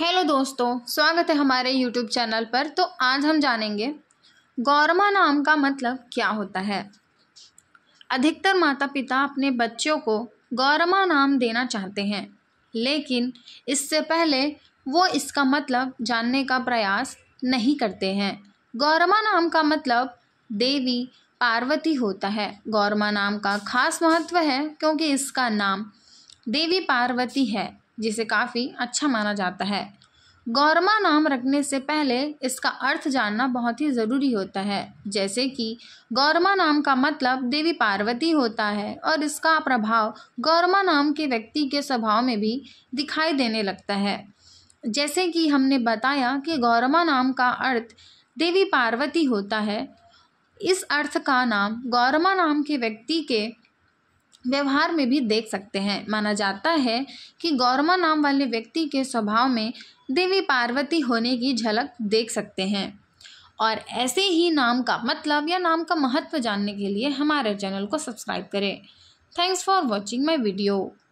hello दोस्तों स्वागत है हमारे यूट्यूब चैनल पर तो आज हम जानेंगे गौरमा नाम का मतलब क्या होता है अधिकतर माता पिता अपने बच्चों को गौरमा नाम देना चाहते हैं लेकिन इससे पहले वो इसका मतलब जानने का प्रयास नहीं करते हैं गौरमा नाम का मतलब देवी पार्वती होता है गौरमा नाम का खास महत्व है क्योंकि इसका नाम देवी पार्वती है जिसे काफ़ी अच्छा माना जाता है गौरमा नाम रखने से पहले इसका अर्थ जानना बहुत ही ज़रूरी होता है जैसे कि गौरमा नाम का मतलब देवी पार्वती होता है और इसका प्रभाव गौरमा नाम के व्यक्ति के स्वभाव में भी दिखाई देने लगता है जैसे कि हमने बताया कि गौरमा नाम का अर्थ देवी पार्वती होता है इस अर्थ का नाम गौरमा नाम के व्यक्ति के व्यवहार में भी देख सकते हैं माना जाता है कि गौरमा नाम वाले व्यक्ति के स्वभाव में देवी पार्वती होने की झलक देख सकते हैं और ऐसे ही नाम का मतलब या नाम का महत्व जानने के लिए हमारे चैनल को सब्सक्राइब करें thanks for watching my video